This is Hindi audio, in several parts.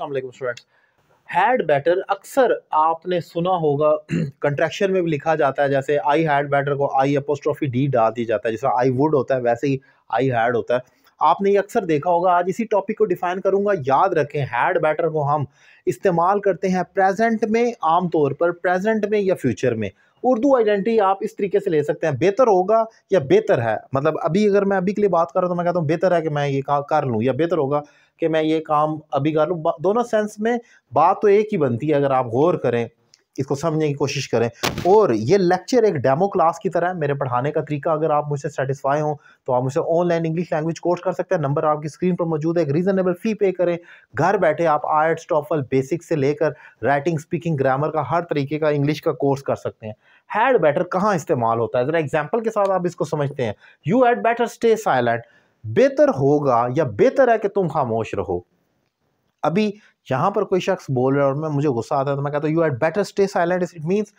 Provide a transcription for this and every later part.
अस्सलाम स्टूडेंट्स हैड बेटर अक्सर आपने सुना होगा कंट्रैक्शन में भी लिखा जाता है जैसे आई हैड बेटर को आई अपोस्ट्रॉफी डी डाल दी जाता है जैसे आई वुड होता है वैसे ही आई हैड होता है आपने ये अक्सर देखा होगा आज इसी टॉपिक को डिफाइन करूंगा याद रखें हैड बैटर को हम इस्तेमाल करते हैं प्रेजेंट में आमतौर पर प्रेजेंट में या फ्यूचर में उर्दू आइडेंटिटी आप इस तरीके से ले सकते हैं बेहतर होगा या बेहतर है मतलब अभी अगर मैं अभी के लिए बात कर रहा हूँ तो मैं कहता हूँ बेहतर है कि मैं ये कर लूँ या बेहतर होगा कि मैं ये काम अभी कर लूँ दोनों सेंस में बात तो एक ही बनती है अगर आप गौर करें इसको समझने की कोशिश करें और ये लेक्चर एक डेमो क्लास की तरह है मेरे पढ़ाने का तरीका अगर आप मुझसे सेटिस्फाई हो तो आप मुझे ऑनलाइन इंग्लिश लैंग्वेज कोर्स कर सकते हैं नंबर आपकी स्क्रीन पर मौजूद है एक रीज़नेबल फ़ी पे करें घर बैठे आप आर्ट्स टॉफल बेसिक से लेकर राइटिंग स्पीकिंग ग्रामर का हर तरीके का इंग्लिश का कोर्स कर सकते हैं हैड बैटर कहाँ इस्तेमाल होता है ज़रा एग्जाम्पल के साथ आप इसको समझते हैं you had better stay silent बेहतर होगा या बेहतर है कि तुम खामोश रहो अभी यहाँ पर कोई शख्स बोल रहा है और मैं मुझे गुस्सा आता है तो मैं कहता हूँ you had better stay silent it means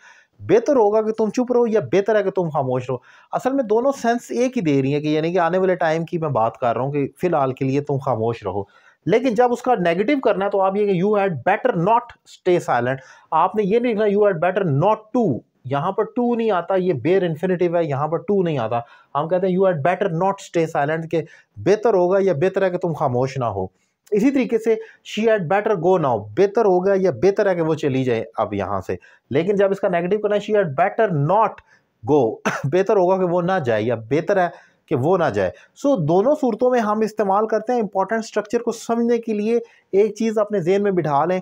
बेहतर होगा कि तुम चुप रहो या बेहतर है कि तुम खामोश रहो असल में दोनों सेंस एक ही दे रही है कि यानी कि आने वाले टाइम की मैं बात कर रहा हूँ कि फ़िलहाल के लिए तुम खामोश रहो लेकिन जब उसका नेगेटिव करना है तो आप ये कि you had better not stay silent आपने ये नहीं लिखना you had better not to यहाँ पर टू नहीं आता ये बेर इन्फिनेटिव है यहाँ पर टू नहीं आता हम कहते हैं you had better not stay silent के बेहतर होगा या बेहतर है कि तुम खामोश ना हो इसी तरीके से she had better go now बेहतर होगा या बेहतर है कि वो चली जाए अब यहाँ से लेकिन जब इसका नेगेटिव करना है she had better not go बेहतर होगा कि वो ना जाए या बेहतर है कि वो ना जाए सो so, दोनों सूरतों में हम इस्तेमाल करते हैं इंपॉर्टेंट स्ट्रक्चर को समझने के लिए एक चीज़ अपने जेन में बिठा लें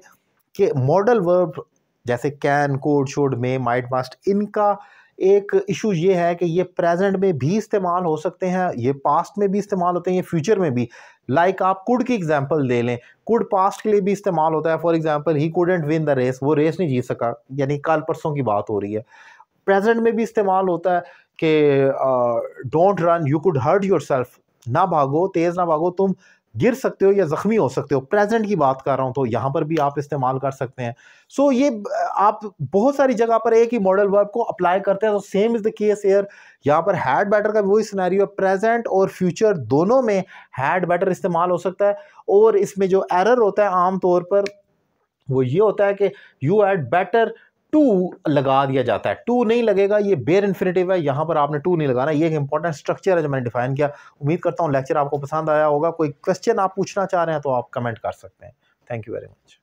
कि मॉडल वर्ब जैसे can could should may might must इनका एक इशू ये है कि ये प्रेजेंट में भी इस्तेमाल हो सकते हैं ये पास्ट में भी इस्तेमाल होते हैं ये फ्यूचर में भी लाइक like आप कुड की एग्जांपल दे लें कुड पास्ट के लिए भी इस्तेमाल होता है for example he couldn't win the race वो रेस नहीं जीत सका यानी कल परसों की बात हो रही है प्रेजेंट में भी इस्तेमाल होता है कि don't run you could hurt yourself ना भागो तेज़ ना भागो तुम गिर सकते हो या ज़ख्मी हो सकते हो प्रेजेंट की बात कर रहा हूँ तो यहाँ पर भी आप इस्तेमाल कर सकते हैं सो so, ये आप बहुत सारी जगह पर एक ही मॉडल वर्ब को अप्लाई करते हैं तो same is the case here यहाँ पर हैड बेटर का वही सिनेरियो है प्रेजेंट और फ्यूचर दोनों में हैड बेटर इस्तेमाल हो सकता है और इसमें जो एरर होता है आमतौर पर वो ये होता है कि यू हैड बेटर टू लगा दिया जाता है टू नहीं लगेगा ये बेयर इन्फिनेटिव है यहाँ पर आपने टू नहीं लगाना ये एक इंपॉर्टेंट स्ट्रक्चर है जो मैंने डिफाइन किया उम्मीद करता हूँ लेक्चर आपको पसंद आया होगा कोई क्वेश्चन आप पूछना चाह रहे हैं तो आप कमेंट कर सकते हैं थैंक यू वेरी मच